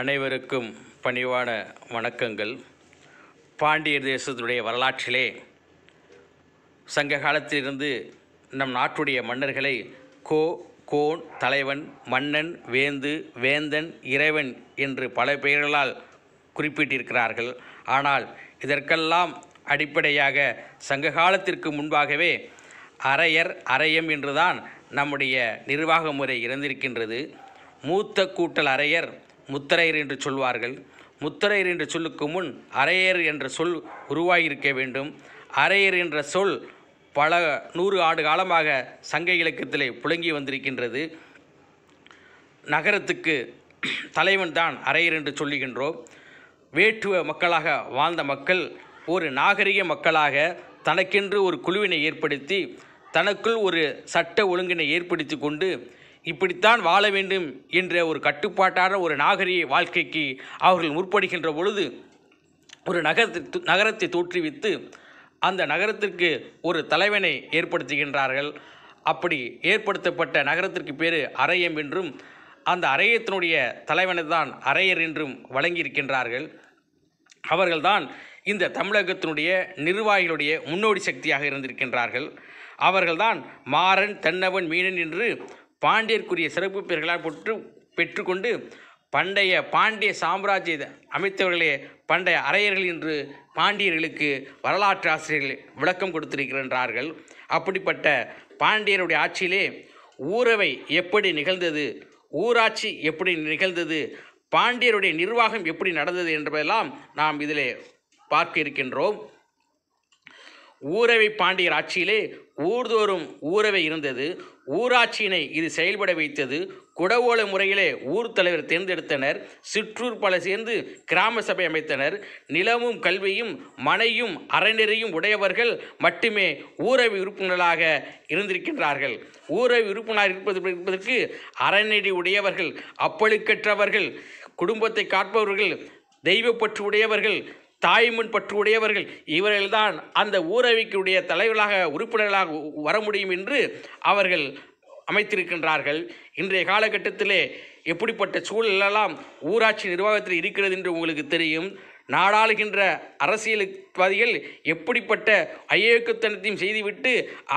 அனைவருக்கும் பணிவான வணக்கங்கள் பாண்டியர் தேசத்துடைய வரலாற்றிலே சங்க காலத்திலிருந்து நம் நாட்டுடைய மன்னர்களை கோ கோன் தலைவன் மன்னன் வேந்து வேந்தன் இறைவன் என்று பல பெயர்களால் குறிப்பிட்டிருக்கிறார்கள் ஆனால் இதற்கெல்லாம் அடிப்படையாக சங்க காலத்திற்கு முன்பாகவே அரையர் அரையம் என்றுதான் நம்முடைய நிர்வாக முறை இருந்திருக்கின்றது மூத்த கூட்டல் அரையர் முத்தரையர் என்று சொல்வார்கள் முத்தரையர் என்ற சொல்லுக்கு முன் அரையர் என்ற சொல் உருவாகியிருக்க வேண்டும் அரையர் என்ற சொல் பல நூறு ஆண்டு காலமாக சங்க இலக்கியத்திலே புழங்கி வந்திருக்கின்றது நகரத்துக்கு தலைவன் தான் அரையர் என்று சொல்லுகின்றோம் வேட்டுவ மக்களாக வாழ்ந்த மக்கள் ஒரு நாகரிக மக்களாக தனக்கென்று ஒரு குழுவினை ஏற்படுத்தி தனக்குள் ஒரு சட்ட ஒழுங்கினை ஏற்படுத்தி கொண்டு இப்படித்தான் வாழ வேண்டும் என்ற ஒரு கட்டுப்பாட்டான ஒரு நாகரிக வாழ்க்கைக்கு அவர்கள் முற்படுகின்ற பொழுது ஒரு நகரத்தை நகரத்தை தோற்றுவித்து அந்த நகரத்திற்கு ஒரு தலைவனை ஏற்படுத்துகின்றார்கள் அப்படி ஏற்படுத்தப்பட்ட நகரத்திற்கு பேர் அரையம் என்றும் அந்த அரையத்தினுடைய தலைவனை தான் அரையர் என்றும் வழங்கியிருக்கின்றார்கள் அவர்கள்தான் இந்த தமிழகத்தினுடைய நிர்வாகிகளுடைய முன்னோடி சக்தியாக இருந்திருக்கின்றார்கள் அவர்கள்தான் மாறன் தென்னவன் மீனன் என்று பாண்டியர்க்குரிய சிறப்பு பெயர்களாக பெற்று பெற்றுக்கொண்டு பண்டைய பாண்டிய சாம்ராஜ்ய அமைத்தவர்களே பண்டைய அரையர்கள் என்று பாண்டியர்களுக்கு வரலாற்று ஆசிரியர்கள் விளக்கம் கொடுத்திருக்கின்றார்கள் அப்படிப்பட்ட பாண்டியருடைய ஆட்சியிலே ஊரவை எப்படி நிகழ்ந்தது ஊராட்சி எப்படி நிகழ்ந்தது பாண்டியருடைய நிர்வாகம் எப்படி நடந்தது என்பதெல்லாம் நாம் இதிலே பார்க்க இருக்கின்றோம் ஊரவை பாண்டியர் ஆட்சியிலே ஊர்தோறும் ஊரவை இருந்தது ஊராட்சியினை இது செயல்பட வைத்தது குடவோல முறையிலே ஊர் தலைவர் தேர்ந்தெடுத்தனர் சிற்றூர் பல சேர்ந்து கிராம சபை அமைத்தனர் நிலமும் கல்வியும் மனையும் அறநெறியும் உடையவர்கள் மட்டுமே ஊரவை உறுப்பினர்களாக இருந்திருக்கின்றார்கள் ஊரவை உறுப்பினர் இருப்பது இருப்பதற்கு அறநெறி உடையவர்கள் அப்பழுக்கற்றவர்கள் குடும்பத்தை காப்பவர்கள் தெய்வப்பற்று உடையவர்கள் பற்று பற்றுடையவர்கள் இவர்கள்தான் அந்த ஊரவிக்குடைய தலைவர்களாக உறுப்பினர்களாக வர முடியும் என்று அவர்கள் அமைத்திருக்கின்றார்கள் இன்றைய காலகட்டத்திலே எப்படிப்பட்ட சூழலெல்லாம் ஊராட்சி நிர்வாகத்தில் இருக்கிறது என்று உங்களுக்கு தெரியும் நாடாளுகின்ற அரசியல்வாதிகள் எப்படிப்பட்ட அயோக்கியத்தனத்தையும் செய்துவிட்டு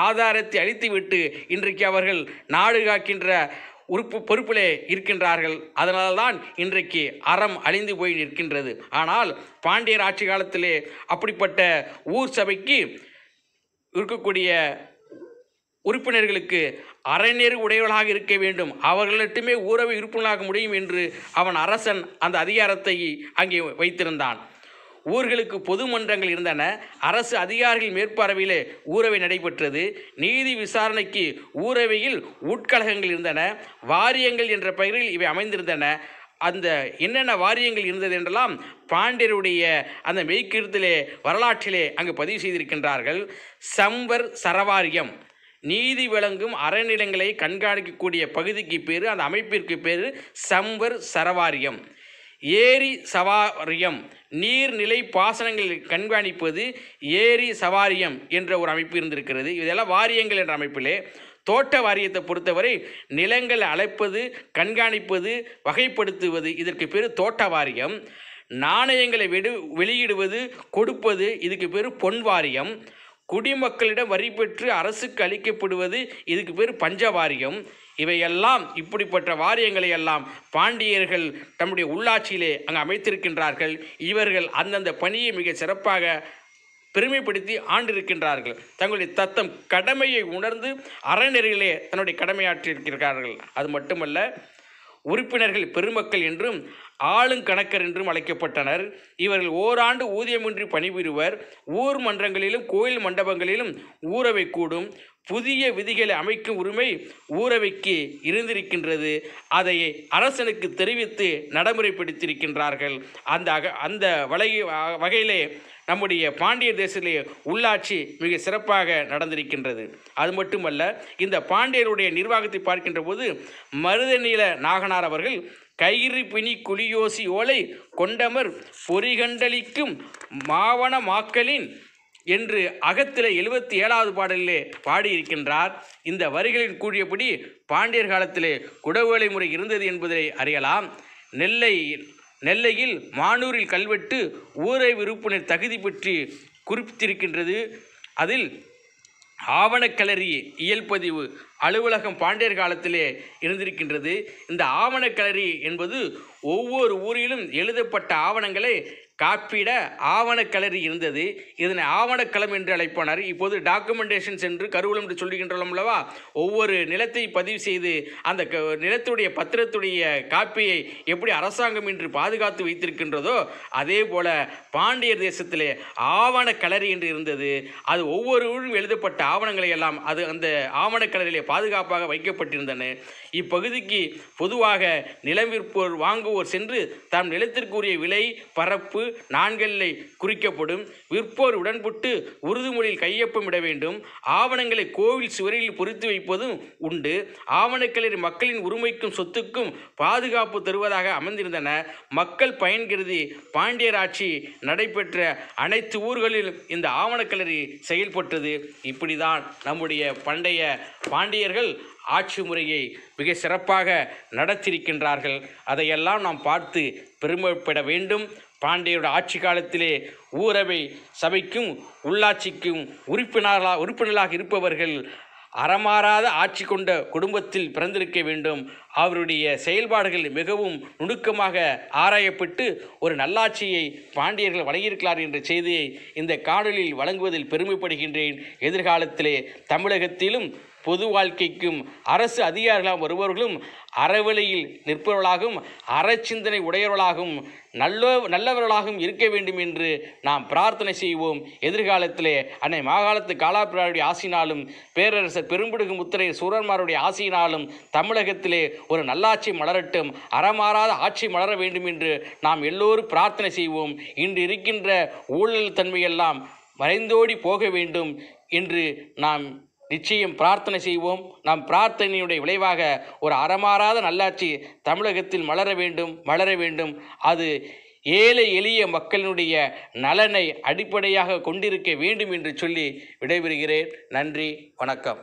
ஆதாரத்தை அழித்துவிட்டு இன்றைக்கு அவர்கள் நாடு காக்கின்ற உறுப்பு பொறுப்பிலே இருக்கின்றார்கள் அதனால்தான் இன்றைக்கு அறம் அழிந்து போய் நிற்கின்றது ஆனால் பாண்டியர் ஆட்சி காலத்திலே அப்படிப்பட்ட ஊர் சபைக்கு இருக்கக்கூடிய உறுப்பினர்களுக்கு அறநேறு உடையவர்களாக இருக்க வேண்டும் அவர்களிடமே ஊரவை உறுப்பினராக முடியும் என்று அவன் அரசன் அந்த அதிகாரத்தை அங்கே வைத்திருந்தான் ஊர்களுக்கு பொது மன்றங்கள் இருந்தன அரசு அதிகாரிகள் மேற்பார்வையில் ஊரவை நடைபெற்றது நீதி விசாரணைக்கு ஊரவையில் உட்கழகங்கள் இருந்தன வாரியங்கள் என்ற பெயரில் இவை அமைந்திருந்தன அந்த என்னென்ன வாரியங்கள் இருந்தது என்றெல்லாம் பாண்டியருடைய அந்த மெய்க்கிருத்திலே வரலாற்றிலே அங்கு பதிவு செய்திருக்கின்றார்கள் சம்பர் சரவாரியம் நீதி விளங்கும் அறநிலங்களை கண்காணிக்கக்கூடிய பகுதிக்கு பேர் அந்த அமைப்பிற்கு பேர் சம்பர் சரவாரியம் ஏரி சவாரியம் நீர்நிலை பாசனங்களை கண்காணிப்பது ஏரி சவாரியம் என்ற ஒரு அமைப்பு இருந்திருக்கிறது இதெல்லாம் வாரியங்கள் என்ற அமைப்பிலே தோட்ட வாரியத்தை பொறுத்தவரை நிலங்களை அழைப்பது கண்காணிப்பது வகைப்படுத்துவது இதற்கு பேர் தோட்ட வாரியம் நாணயங்களை வெடு வெளியிடுவது கொடுப்பது இதுக்கு பேர் பொன் வாரியம் குடிமக்களிடம் வரி பெற்று அரசுக்கு அளிக்கப்படுவது இதுக்கு பேர் பஞ்சவாரியம் இவையெல்லாம் இப்படிப்பட்ட வாரியங்களை எல்லாம் பாண்டியர்கள் தம்முடைய உள்ளாட்சியிலே அங்கு அமைத்திருக்கின்றார்கள் இவர்கள் அந்தந்த பணியை மிக சிறப்பாக பெருமைப்படுத்தி ஆண்டிருக்கின்றார்கள் தங்களுடைய தத்தம் கடமையை உணர்ந்து அறநெறியிலே தன்னுடைய கடமையாற்றியிருக்கிறார்கள் அது மட்டுமல்ல உறுப்பினர்கள் பெருமக்கள் என்றும் ஆளும் கணக்கர் என்றும் அழைக்கப்பட்டனர் இவர்கள் ஓராண்டு ஊதியமின்றி பணிபுரிவர் ஊர் மன்றங்களிலும் கோயில் மண்டபங்களிலும் ஊரவை கூடும் புதிய விதிகளை அமைக்கும் உரிமை ஊரவைக்கு இருந்திருக்கின்றது அதை அரசனுக்கு தெரிவித்து நடைமுறைப்படுத்தியிருக்கின்றார்கள் அந்த அக அந்த வலை வகையிலே நம்முடைய பாண்டிய தேசத்திலே உள்ளாட்சி மிக சிறப்பாக நடந்திருக்கின்றது அது மட்டுமல்ல இந்த பாண்டியருடைய நிர்வாகத்தை பார்க்கின்ற போது மருதநீல நாகனார் அவர்கள் கயிறு பிணி குளியோசி ஓலை கொண்டமர் பொறிகண்டளிக்கும் மாவன மாக்களின் என்று அகத்தில் எழுபத்தி ஏழாவது பாடலிலே பாடியிருக்கின்றார் இந்த வரிகளில் கூறியபடி பாண்டியர் காலத்திலே குடவேளை முறை இருந்தது என்பதை அறியலாம் நெல்லை நெல்லையில் மானூரில் கல்வெட்டு ஊரை விருப்பினர் தகுதி பற்றி குறிப்பிட்டிருக்கின்றது அதில் ஆவணக்கலரி இயல்பதிவு அலுவலகம் பாண்டியர் காலத்திலே இருந்திருக்கின்றது இந்த ஆவணக்கலரி என்பது ஒவ்வொரு ஊரிலும் எழுதப்பட்ட ஆவணங்களை காப்பிட ஆவணக்கலரி இருந்தது இதனை ஆவணக்களம் என்று அழைப்பனர் இப்போது டாக்குமெண்டேஷன்ஸ் என்று கருவூலம் என்று சொல்லுகின்றோம் அல்லவா ஒவ்வொரு நிலத்தை பதிவு செய்து அந்த நிலத்துடைய பத்திரத்துடைய காப்பியை எப்படி அரசாங்கம் இன்று பாதுகாத்து வைத்திருக்கின்றதோ அதே போல பாண்டியர் தேசத்திலே ஆவணக்கலரி என்று இருந்தது அது ஒவ்வொருவரும் எழுதப்பட்ட ஆவணங்களை எல்லாம் அது அந்த ஆவணக்கலரிலே பாதுகாப்பாக வைக்கப்பட்டிருந்தன இப்பகுதிக்கு பொதுவாக நிலம் விற்போர் வாங்குவோர் சென்று தம் நிலத்திற்குரிய விலை பரப்பு நான்கல்லை குறிக்கப்படும் விற்போர் உடன்பட்டு கையொப்பம் கையொப்பமிட வேண்டும் ஆவணங்களை கோவில் சுவரில் பொறித்து வைப்பதும் உண்டு ஆவணக்களில் மக்களின் உரிமைக்கும் சொத்துக்கும் பாதுகாப்பு தருவதாக அமைந்திருந்தன மக்கள் பயன்கிறது பாண்டியர் ஆட்சி நடைபெற்ற அனைத்து ஊர்களில் இந்த ஆவணக்கலரி செயல்பட்டது இப்படிதான் நம்முடைய பண்டைய பாண்டியர்கள் ஆட்சி முறையை மிக சிறப்பாக நடத்தியிருக்கின்றார்கள் அதையெல்லாம் நாம் பார்த்து பெருமைப்பட வேண்டும் பாண்டியோட ஆட்சி காலத்திலே ஊரவை சபைக்கும் உள்ளாட்சிக்கும் உறுப்பினர்களாக உறுப்பினர்களாக இருப்பவர்கள் அறமாறாத ஆட்சி கொண்ட குடும்பத்தில் பிறந்திருக்க வேண்டும் அவருடைய செயல்பாடுகள் மிகவும் நுணுக்கமாக ஆராயப்பட்டு ஒரு நல்லாட்சியை பாண்டியர்கள் வழங்கியிருக்கிறார் என்ற செய்தியை இந்த காணொலியில் வழங்குவதில் பெருமைப்படுகின்றேன் எதிர்காலத்திலே தமிழகத்திலும் பொது வாழ்க்கைக்கும் அரசு அதிகாரிகளாக வருபவர்களும் அறவழியில் நிற்பவர்களாகவும் அறச்சிந்தனை உடையவர்களாகவும் நல்ல நல்லவர்களாகவும் இருக்க வேண்டும் என்று நாம் பிரார்த்தனை செய்வோம் எதிர்காலத்திலே அன்னை மாகாணத்து காலாபிராருடைய ஆசினாலும் பேரரசர் பெரும்பிடுகு முத்திரை சூரன்மாருடைய ஆசியினாலும் தமிழகத்திலே ஒரு நல்லாட்சி மலரட்டும் அறமாறாத ஆட்சி மலர வேண்டும் என்று நாம் எல்லோரும் பிரார்த்தனை செய்வோம் இன்று இருக்கின்ற ஊழல் தன்மையெல்லாம் மறைந்தோடி போக வேண்டும் என்று நாம் நிச்சயம் பிரார்த்தனை செய்வோம் நாம் பிரார்த்தனையுடைய விளைவாக ஒரு அறமாறாத நல்லாட்சி தமிழகத்தில் மலர வேண்டும் வளர வேண்டும் அது ஏழை எளிய மக்களினுடைய நலனை அடிப்படையாக கொண்டிருக்க வேண்டும் என்று சொல்லி விடைபெறுகிறேன் நன்றி வணக்கம்